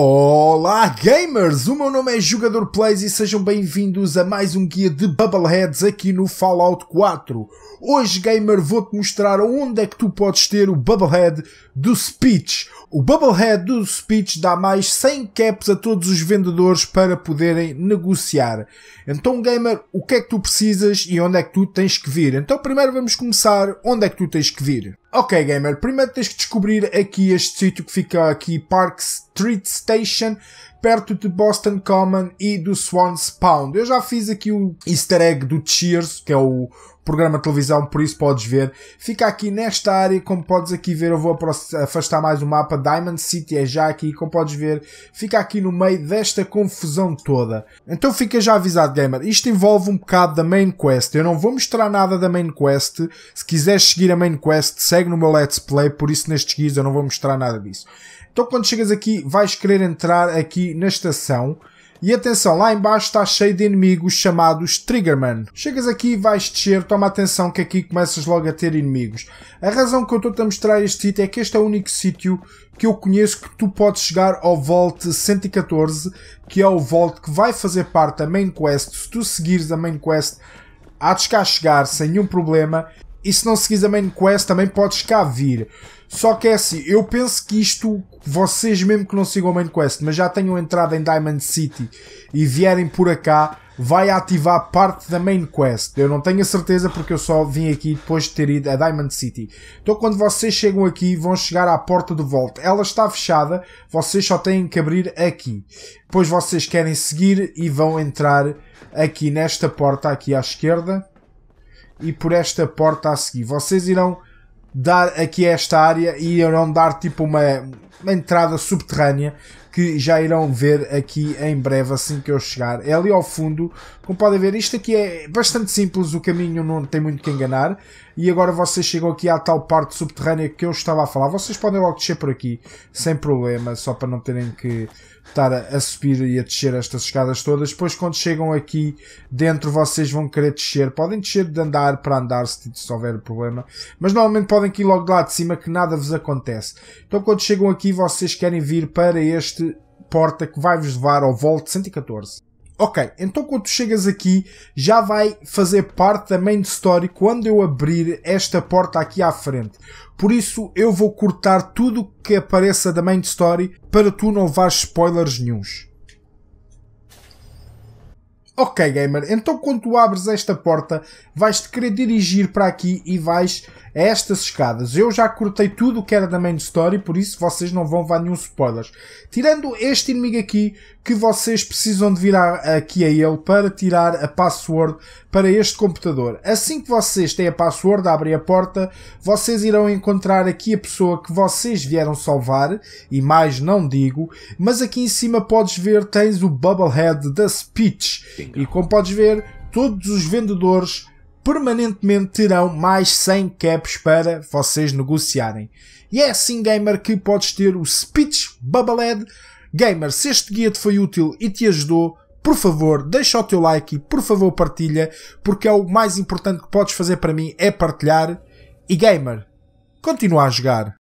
Olá gamers, o meu nome é Jogador Plays e sejam bem-vindos a mais um guia de Bubbleheads aqui no Fallout 4. Hoje gamer vou-te mostrar onde é que tu podes ter o Bubblehead do Speech. O Bubblehead do Speech dá mais 100 caps a todos os vendedores para poderem negociar. Então, gamer, o que é que tu precisas e onde é que tu tens que vir? Então, primeiro vamos começar onde é que tu tens que vir. Ok, gamer, primeiro tens que descobrir aqui este sítio que fica aqui, Park Street Station, perto de Boston Common e do Swans Pound. Eu já fiz aqui o easter egg do Cheers, que é o programa de televisão, por isso podes ver. Fica aqui nesta área, como podes aqui ver, eu vou afastar mais o mapa. Diamond City é já aqui, como podes ver, fica aqui no meio desta confusão toda. Então fica já avisado, gamer. Isto envolve um bocado da main quest. Eu não vou mostrar nada da main quest. Se quiseres seguir a main quest, segue no meu let's play, por isso nestes guias eu não vou mostrar nada disso. Então quando chegas aqui, vais querer entrar aqui na estação. E atenção, lá embaixo está cheio de inimigos chamados Triggerman. Chegas aqui e vais descer, toma atenção que aqui começas logo a ter inimigos. A razão que eu estou a mostrar este sítio é que este é o único sítio que eu conheço que tu podes chegar ao Vault 114, que é o Vault que vai fazer parte da Main Quest. Se tu seguires a Main Quest, há de cá chegar sem nenhum problema e se não seguires a main quest, também podes cá vir. Só que é assim, eu penso que isto, vocês mesmo que não sigam a main quest, mas já tenham entrado em Diamond City e vierem por cá, vai ativar parte da main quest. Eu não tenho a certeza porque eu só vim aqui depois de ter ido a Diamond City. Então quando vocês chegam aqui, vão chegar à porta do Vault. Ela está fechada, vocês só têm que abrir aqui. Depois vocês querem seguir e vão entrar aqui nesta porta aqui à esquerda e por esta porta a seguir. Vocês irão dar aqui esta área e irão dar tipo uma, uma entrada subterrânea que já irão ver aqui em breve assim que eu chegar. É ali ao fundo, como podem ver, isto aqui é bastante simples, o caminho não tem muito que enganar. E agora vocês chegam aqui à tal parte subterrânea que eu estava a falar. Vocês podem logo descer por aqui, sem problema, só para não terem que estar a, subir e a descer estas escadas todas. Depois quando chegam aqui dentro vocês vão querer descer. Podem descer de andar para andar se, se houver problema. Mas normalmente podem ir logo de lá de cima que nada vos acontece. Então quando chegam aqui vocês querem vir para este porta que vai-vos levar ao Vault 114. Ok, então quando chegas aqui já vai fazer parte da main story quando eu abrir esta porta aqui à frente. Por isso eu vou cortar tudo que apareça da main story para tu não levares spoilers nenhums. Ok, gamer, então quando tu abres esta porta, vais-te querer dirigir para aqui e vais a estas escadas. Eu já cortei tudo o que era da main story, por isso vocês não vão levar nenhum spoilers. Tirando este inimigo aqui, que vocês precisam de virar aqui a ele para tirar a password para este computador. Assim que vocês têm a password, abrem a porta, vocês irão encontrar aqui a pessoa que vocês vieram salvar, e mais não digo, mas aqui em cima podes ver, tens o Bubblehead da Speech. E como podes ver, todos os vendedores permanentemente terão mais 100 caps para vocês negociarem. E é assim, gamer, que podes ter o Speech Bubblehead. Gamer, se este guia te foi útil e te ajudou, por favor, deixa o teu like e por favor partilha, porque é o mais importante que podes fazer para mim é partilhar. E gamer, continua a jogar.